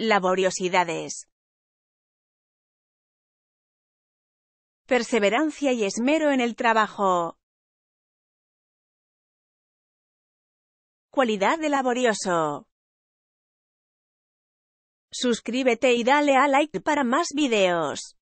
laboriosidades. Perseverancia y esmero en el trabajo. Cualidad de laborioso. Suscríbete y dale a like para más videos.